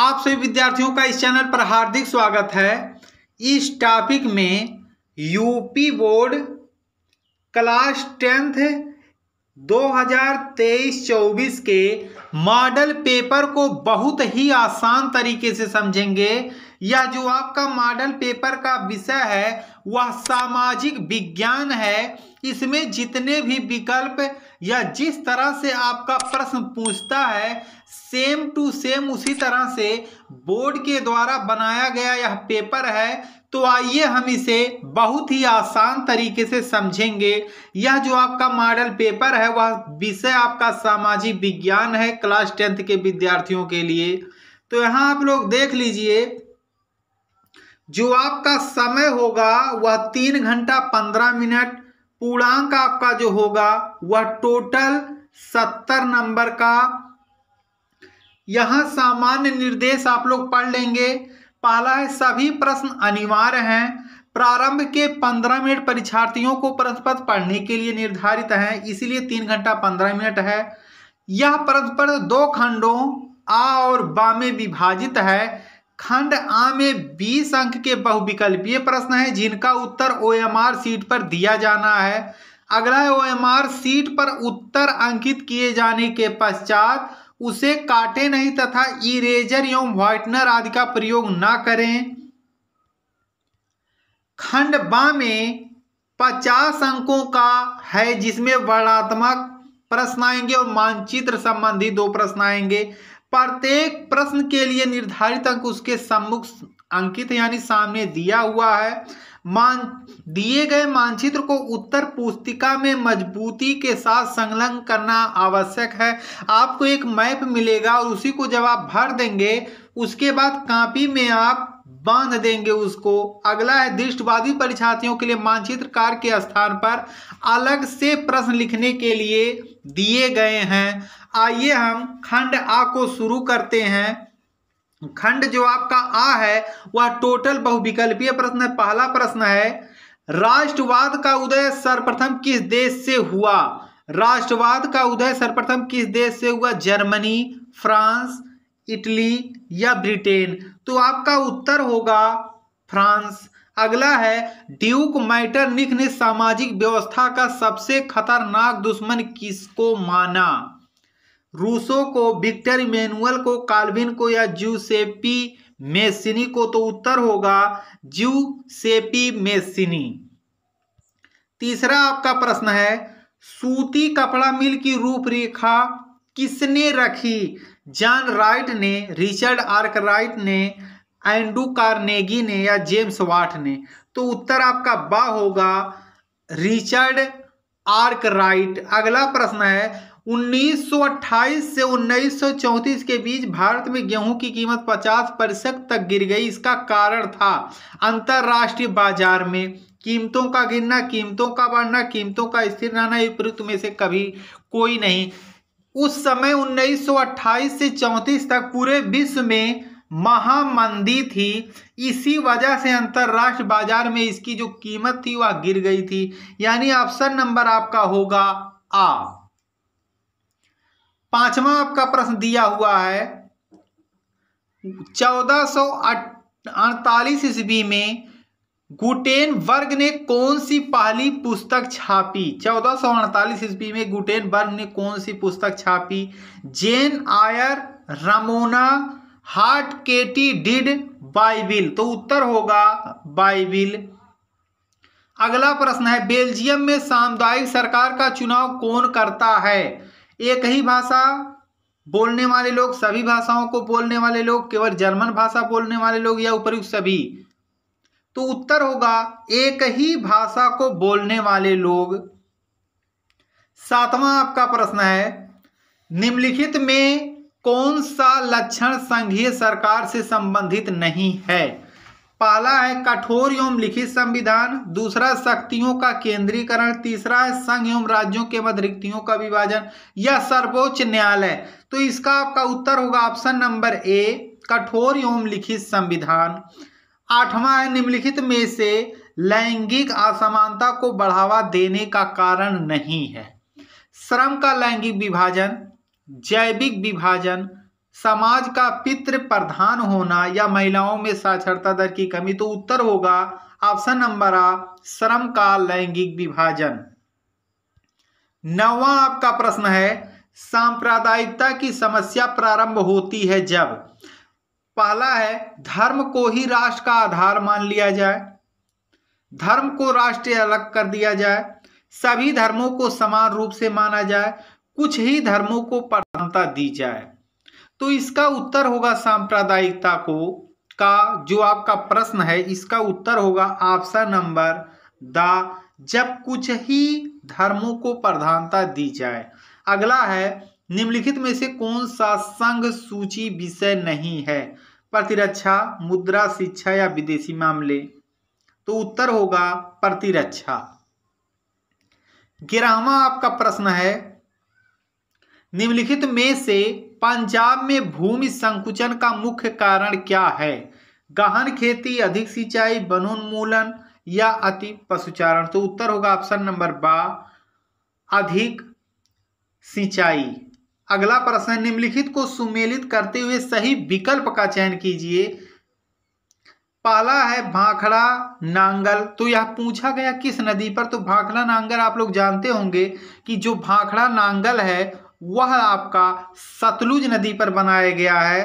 आप सभी विद्यार्थियों का इस चैनल पर हार्दिक स्वागत है इस टॉपिक में यूपी बोर्ड क्लास टेंथ 2023-24 के मॉडल पेपर को बहुत ही आसान तरीके से समझेंगे या जो आपका मॉडल पेपर का विषय है वह सामाजिक विज्ञान है इसमें जितने भी विकल्प या जिस तरह से आपका प्रश्न पूछता है सेम टू सेम उसी तरह से बोर्ड के द्वारा बनाया गया यह पेपर है तो आइए हम इसे बहुत ही आसान तरीके से समझेंगे यह जो आपका मॉडल पेपर है वह विषय आपका सामाजिक विज्ञान है क्लास टेंथ के विद्यार्थियों के लिए तो यहाँ आप लोग देख लीजिए जो आपका समय होगा वह तीन घंटा पंद्रह मिनट पूर्णांक आपका जो होगा वह टोटल सत्तर नंबर का यहां सामान्य निर्देश आप लोग पढ़ लेंगे पहला है सभी प्रश्न अनिवार्य हैं प्रारंभ के पंद्रह मिनट परीक्षार्थियों को परस्पर पढ़ने के लिए निर्धारित है इसीलिए तीन घंटा पंद्रह मिनट है यह परस्पर दो खंडों आ और बा में विभाजित है खंड आ में बीस अंक के बहुविकल्पीय प्रश्न है जिनका उत्तर ओएमआर सीट पर दिया जाना है अगला है ओएमआर सीट पर उत्तर अंकित किए जाने के पश्चात उसे काटे नहीं तथा इरेजर एवं व्हाइटनर आदि का प्रयोग ना करें खंड बा में पचास अंकों का है जिसमें वर्णात्मक प्रश्न आएंगे और मानचित्र संबंधी दो प्रश्न आएंगे प्रत्येक प्रश्न के लिए निर्धारित अंक उसके सम्मुख अंकित यानी सामने दिया हुआ है मान दिए गए मानचित्र को उत्तर पुस्तिका में मजबूती के साथ संलग्न करना आवश्यक है आपको एक मैप मिलेगा और उसी को जब आप भर देंगे उसके बाद कापी में आप बांध देंगे उसको अगला है दृष्टवादी परीक्षार्थियों के लिए मानचित्रकार के स्थान पर अलग से प्रश्न लिखने के लिए दिए गए हैं आइए हम खंड आ को शुरू करते हैं खंड जो आपका आ है वह टोटल बहुविकल्पीय प्रश्न है पहला प्रश्न है राष्ट्रवाद का उदय सर्वप्रथम किस देश से हुआ राष्ट्रवाद का उदय सर्वप्रथम किस देश से हुआ जर्मनी फ्रांस इटली या ब्रिटेन तो आपका उत्तर होगा फ्रांस अगला है ड्यूक मैटरनिक ने सामाजिक व्यवस्था का सबसे खतरनाक दुश्मन किसको माना रूसो को विक्टर इमेनुअल को काल्विन को या ज्यूसेपी मेसिनी को तो उत्तर होगा ज्यूसेपी मेसिनी तीसरा आपका प्रश्न है सूती कपड़ा मिल की रूपरेखा किसने रखी जॉन राइट ने रिचर्ड आर्क राइट ने एंडू कार्नेगी ने या जेम्स वाट ने तो उत्तर आपका बा होगा रिचर्ड आर्क राइट अगला प्रश्न है 1928 से 1934 के बीच भारत में गेहूं की कीमत 50 प्रतिशत तक गिर गई इसका कारण था अंतर्राष्ट्रीय बाजार में कीमतों का गिरना कीमतों का बढ़ना कीमतों का स्थिर रहना विपरीत में से कभी कोई नहीं उस समय 1928 से 34 तक पूरे विश्व में महामंदी थी इसी वजह से अंतर्राष्ट्रीय बाजार में इसकी जो कीमत थी वह गिर गई थी यानी ऑप्शन नंबर आपका होगा आ पांचवा आपका प्रश्न दिया हुआ है चौदह सौ अड़तालीस ईस्वी में गुटेन वर्ग ने कौन सी पहली पुस्तक छापी चौदह सौ अड़तालीस ईस्वी में गुटेन वर्ग ने कौन सी पुस्तक छापी Jane Eyre Ramona Hart Katy did Bible तो उत्तर होगा बाइबिल अगला प्रश्न है बेल्जियम में सामुदायिक सरकार का चुनाव कौन करता है एक ही भाषा बोलने वाले लोग सभी भाषाओं को बोलने वाले लोग केवल जर्मन भाषा बोलने वाले लोग या उपरुक्त सभी तो उत्तर होगा एक ही भाषा को बोलने वाले लोग सातवां आपका प्रश्न है निम्नलिखित में कौन सा लक्षण संघीय सरकार से संबंधित नहीं है पाला है कठोर एवं लिखित संविधान दूसरा शक्तियों का केंद्रीकरण तीसरा है संघ एवं राज्यों के मध्य रिक्तियों का विभाजन यह सर्वोच्च न्यायालय तो इसका आपका उत्तर होगा ऑप्शन नंबर ए कठोर एवं लिखित संविधान आठवां है निम्नलिखित में से लैंगिक असमानता को बढ़ावा देने का कारण नहीं है श्रम का लैंगिक विभाजन जैविक विभाजन समाज का पितृ प्रधान होना या महिलाओं में साक्षरता दर की कमी तो उत्तर होगा ऑप्शन नंबर आ श्रम का लैंगिक विभाजन नवा आपका प्रश्न है सांप्रदायिकता की समस्या प्रारंभ होती है जब पहला है धर्म को ही राष्ट्र का आधार मान लिया जाए धर्म को राष्ट्र अलग कर दिया जाए सभी धर्मों को समान रूप से माना जाए कुछ ही धर्मों को प्रधानता दी जाए तो इसका उत्तर होगा सांप्रदायिकता को का जो आपका प्रश्न है इसका उत्तर होगा ऑप्शन नंबर द जब कुछ ही धर्मों को प्रधानता दी जाए अगला है निम्नलिखित में से कौन सा संघ सूची विषय नहीं है प्रतिरक्षा मुद्रा शिक्षा या विदेशी मामले तो उत्तर होगा प्रतिरक्षा ग्यारहवा आपका प्रश्न है निम्नलिखित में से पंजाब में भूमि संकुचन का मुख्य कारण क्या है गहन खेती अधिक सिंचाई वनोन्मूलन या अति पशुचारण तो उत्तर होगा ऑप्शन नंबर बा अधिक सिंचाई अगला प्रश्न निम्नलिखित को सुमेलित करते हुए सही विकल्प का चयन कीजिए पहला है भाखड़ा नांगल तो यह पूछा गया किस नदी पर तो भाखड़ा नांगल आप लोग जानते होंगे कि जो भाखड़ा नांगल है वह आपका सतलुज नदी पर बनाया गया है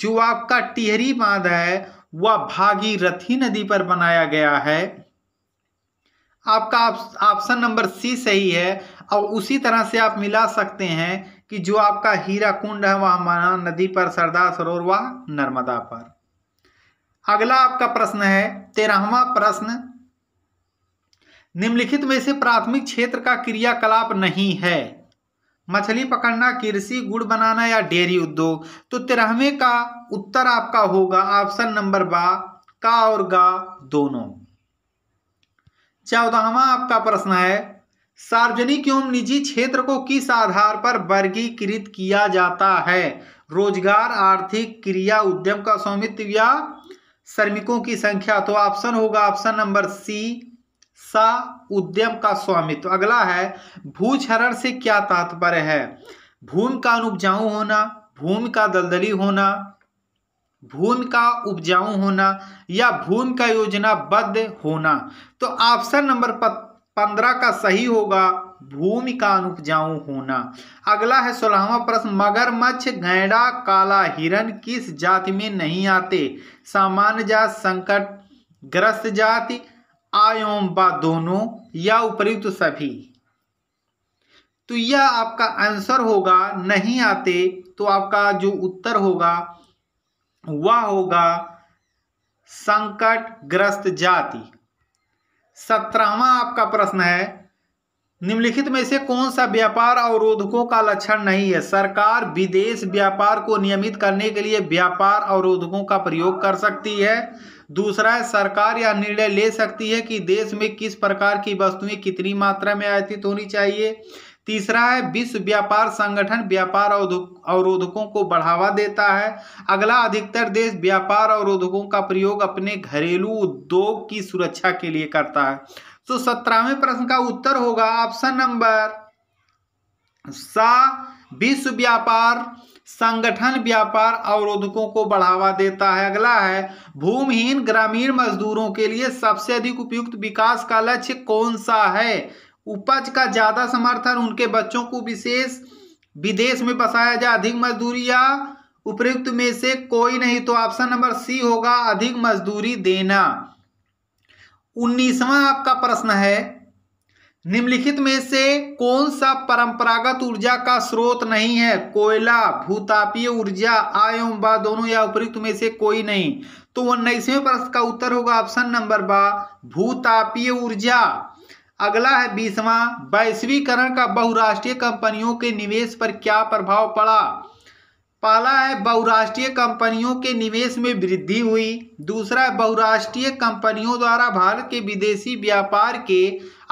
जो आपका टिहरी बांध है वह भागीरथी नदी पर बनाया गया है आपका ऑप्शन नंबर सी सही है और उसी तरह से आप मिला सकते हैं कि जो आपका हीरा कुंड है वह माना नदी पर सरदार सरोवर व नर्मदा पर अगला आपका प्रश्न है तेरहवा प्रश्न निम्नलिखित में से प्राथमिक क्षेत्र का क्रियाकलाप नहीं है मछली पकड़ना कृषि गुड़ बनाना या डेयरी उद्योग तो तेरहवे का उत्तर आपका होगा ऑप्शन नंबर बा का और गा दोनों चौदहवा आपका प्रश्न है सार्वजनिक एवं निजी क्षेत्र को किस आधार पर वर्गीकृत किया जाता है रोजगार आर्थिक क्रिया उद्यम का स्वामित्व या श्रमिकों की संख्या तो ऑप्शन होगा ऑप्शन नंबर सी सा उद्यम का स्वामित्व अगला है भूक्षरण से क्या तात्पर्य है भूमि का अनुपजाऊ होना भूमि का दलदली होना भूमि का उपजाऊ होना या भूमि का योजना बद्ध होना तो ऑप्शन नंबर पंद्रह का सही होगा भूमि का अनुपजाऊ होना अगला है सोलहवा प्रश्न मगरमच्छ गैडा काला हिरण किस जाति में नहीं आते सामान्य जात संकट ग्रस्त जाति आयोम बा दोनों या उपरुक्त तो सभी तो यह आपका आंसर होगा नहीं आते तो आपका जो उत्तर होगा वह होगा संकट ग्रस्त जाति सत्रहवा आपका प्रश्न है निम्नलिखित में से कौन सा व्यापार अवरोधकों का लक्षण नहीं है सरकार विदेश व्यापार को नियमित करने के लिए व्यापार अवरोधकों का प्रयोग कर सकती है दूसरा है सरकार यह निर्णय ले सकती है कि देश में किस प्रकार की वस्तुएं कितनी मात्रा में आयातित होनी चाहिए तीसरा है विश्व व्यापार संगठन व्यापार अवरोधकों को बढ़ावा देता है अगला अधिकतर देश व्यापार अवरोधकों का प्रयोग अपने घरेलू उद्योग की सुरक्षा के लिए करता है तो सत्रहवें प्रश्न का उत्तर होगा ऑप्शन नंबर सा विश्व व्यापार संगठन व्यापार अवरोधकों को बढ़ावा देता है अगला है भूमिहीन ग्रामीण मजदूरों के लिए सबसे अधिक उपयुक्त विकास का लक्ष्य कौन सा है उपज का ज्यादा समर्थन उनके बच्चों को विशेष विदेश में बसाया जाए अधिक मजदूरी या उपयुक्त में से कोई नहीं तो ऑप्शन नंबर सी होगा अधिक मजदूरी देना उन्नीसवा आपका प्रश्न है निम्नलिखित में से कौन सा परंपरागत ऊर्जा का स्रोत नहीं है कोयला भूतापीय ऊर्जा आयम बा दोनों या उपयुक्त में से कोई नहीं तो उन्नीसवें प्रश्न का उत्तर होगा ऑप्शन नंबर बा भूतापीय ऊर्जा अगला है बीसवा वैश्वीकरण का बहुराष्ट्रीय कंपनियों के निवेश पर क्या प्रभाव पड़ा पहला है बहुराष्ट्रीय कंपनियों के निवेश में वृद्धि हुई दूसरा है बहुराष्ट्रीय कंपनियों द्वारा भारत के विदेशी व्यापार के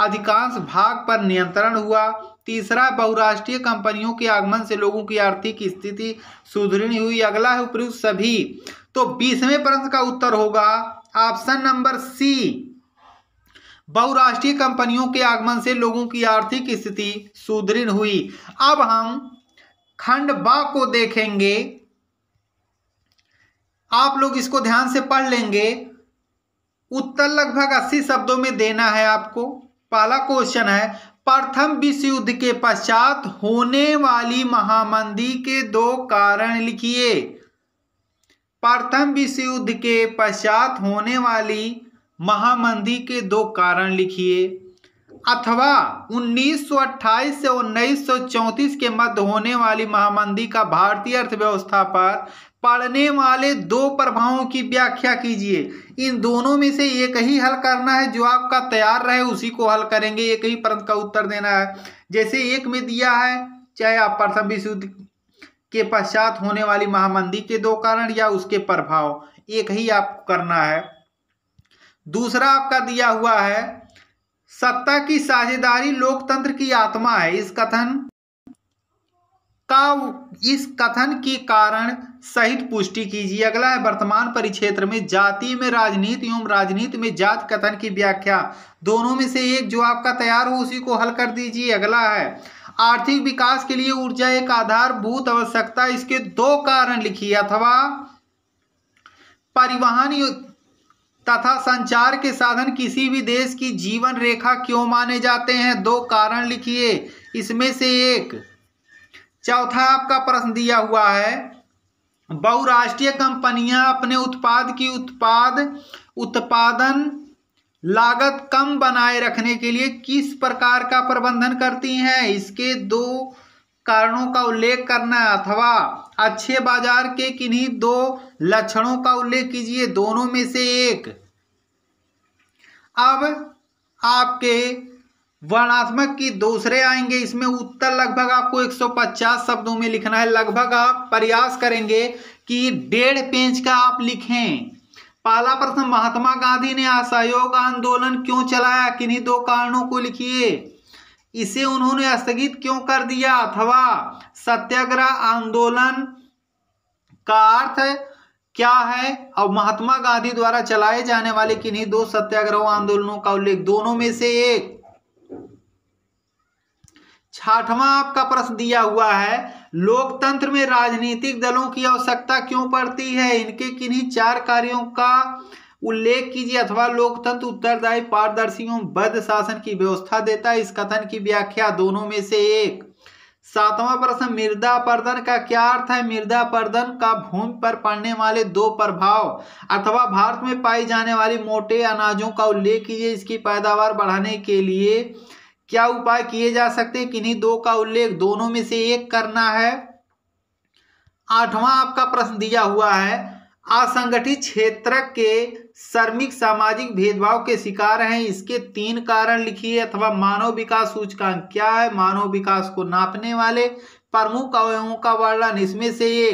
अधिकांश भाग पर नियंत्रण हुआ तीसरा बहुराष्ट्रीय कंपनियों के आगमन से लोगों की आर्थिक स्थिति सुदृढ़ हुई अगला है उपयुक्त सभी तो बीसवें प्रश्न का उत्तर होगा ऑप्शन नंबर सी बहुराष्ट्रीय कंपनियों के आगमन से लोगों की आर्थिक स्थिति सुदृढ़ हुई अब हम खंड बा को देखेंगे आप लोग इसको ध्यान से पढ़ लेंगे उत्तर लगभग अस्सी शब्दों में देना है आपको पहला क्वेश्चन है प्रथम विश्व युद्ध के पश्चात होने वाली महामंदी के दो कारण लिखिए प्रथम विश्व युद्ध के पश्चात होने वाली महामंदी के दो कारण लिखिए अथवा 1928 से 1934 के मध्य होने वाली महामंदी का भारतीय अर्थव्यवस्था पर पड़ने वाले दो प्रभावों की व्याख्या कीजिए इन दोनों में से एक ही हल करना है जो आपका तैयार रहे उसी को हल करेंगे एक ही प्रश्न का उत्तर देना है जैसे एक में दिया है चाहे आप प्रथम विश्व युद्ध के पश्चात होने वाली महामंदी के दो कारण या उसके प्रभाव एक ही आपको करना है दूसरा आपका दिया हुआ है सत्ता की साझेदारी लोकतंत्र की आत्मा है इस कथन का इस कथन के कारण सहित पुष्टि कीजिए अगला है वर्तमान परिक्षेत्र में जाति में राजनीति एवं राजनीति में जात कथन की व्याख्या दोनों में से एक जो आपका तैयार हो उसी को हल कर दीजिए अगला है आर्थिक विकास के लिए ऊर्जा एक आधारभूत आवश्यकता इसके दो कारण लिखिए अथवा परिवहन तथा संचार के साधन किसी भी देश की जीवन रेखा क्यों माने जाते हैं दो कारण लिखिए इसमें से एक चौथा आपका प्रश्न दिया हुआ है बहुराष्ट्रीय कंपनियां अपने उत्पाद की उत्पाद उत्पादन लागत कम बनाए रखने के लिए किस प्रकार का प्रबंधन करती हैं इसके दो कारणों का उल्लेख करना अथवा अच्छे बाजार के किन्हीं दो लक्षणों का उल्लेख कीजिए दोनों में से एक अब आपके वर्णात्मक की दूसरे आएंगे इसमें उत्तर लगभग आपको 150 शब्दों में लिखना है लगभग आप प्रयास करेंगे कि डेढ़ पेज का आप लिखें पहला प्रश्न महात्मा गांधी ने असहयोग आंदोलन क्यों चलाया किन्हीं दो कारणों को लिखिए इसे उन्होंने स्थगित क्यों कर दिया अथवा सत्याग्रह आंदोलन का अर्थ क्या है अब महात्मा गांधी द्वारा चलाए जाने वाले किन्हीं दो सत्याग्रह आंदोलनों का उल्लेख दोनों में से एक छाठवा आपका प्रश्न दिया हुआ है लोकतंत्र में राजनीतिक दलों की आवश्यकता क्यों पड़ती है इनके किन्हीं चार कार्यों का उल्लेख कीजिए अथवा लोकतंत्र उत्तरदायी पारदर्शी एवं बद्ध शासन की व्यवस्था देता है इस कथन की व्याख्या दोनों में से एक सातवां प्रश्न मृदा पर्दन का क्या अर्थ है मृदा पर्दन का भूमि पर पड़ने वाले दो प्रभाव अथवा भारत में पाई जाने वाली मोटे अनाजों का उल्लेख कीजिए इसकी पैदावार बढ़ाने के लिए क्या उपाय किए जा सकते हैं किन्हीं दो का उल्लेख दोनों में से एक करना है आठवां आपका प्रश्न दिया हुआ है असंगठित क्षेत्र के श्रमिक सामाजिक भेदभाव के शिकार हैं इसके तीन कारण लिखिए अथवा मानव विकास सूचकांक क्या है मानव विकास को नापने वाले प्रमुख अवयवों का वर्णन इसमें से ये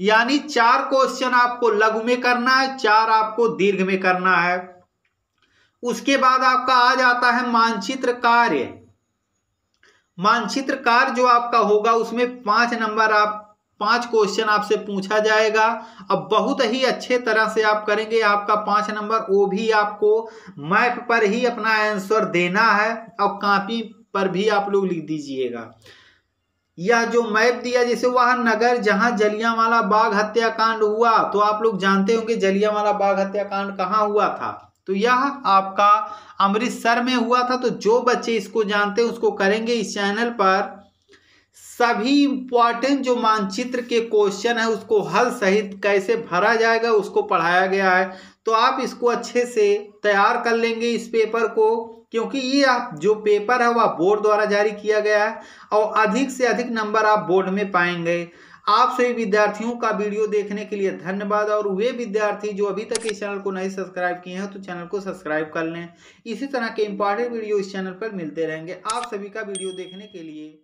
यानी चार क्वेश्चन आपको लघु में करना है चार आपको दीर्घ में करना है उसके बाद आपका आ जाता है मानचित्र कार्य मानचित्र कार्य जो आपका होगा उसमें पांच नंबर आप पांच क्वेश्चन आपसे पूछा जाएगा अब बहुत ही अच्छे तरह से आप करेंगे आपका पांच नंबर वो भी आपको मैप पर ही अपना आंसर देना है और कापी पर भी आप लोग लिख दीजिएगा यह जो मैप दिया जैसे वह नगर जहां जलियांवाला बाग हत्याकांड हुआ तो आप लोग जानते होंगे जलियांवाला बाग हत्याकांड कहाँ हुआ था तो यह आपका अमृतसर में हुआ था तो जो बच्चे इसको जानते हैं उसको करेंगे इस चैनल पर सभी इम्पॉर्टेंट जो मानचित्र के क्वेश्चन है उसको हल सहित कैसे भरा जाएगा उसको पढ़ाया गया है तो आप इसको अच्छे से तैयार कर लेंगे इस पेपर को क्योंकि ये आप जो पेपर है वह बोर्ड द्वारा जारी किया गया है और अधिक से अधिक नंबर आप बोर्ड में पाएंगे आप सभी विद्यार्थियों का वीडियो देखने के लिए धन्यवाद और वे विद्यार्थी जो अभी तक इस चैनल को नहीं सब्सक्राइब किए हैं तो चैनल को सब्सक्राइब कर लें इसी तरह के इंपॉर्टेंट वीडियो इस चैनल पर मिलते रहेंगे आप सभी का वीडियो देखने के लिए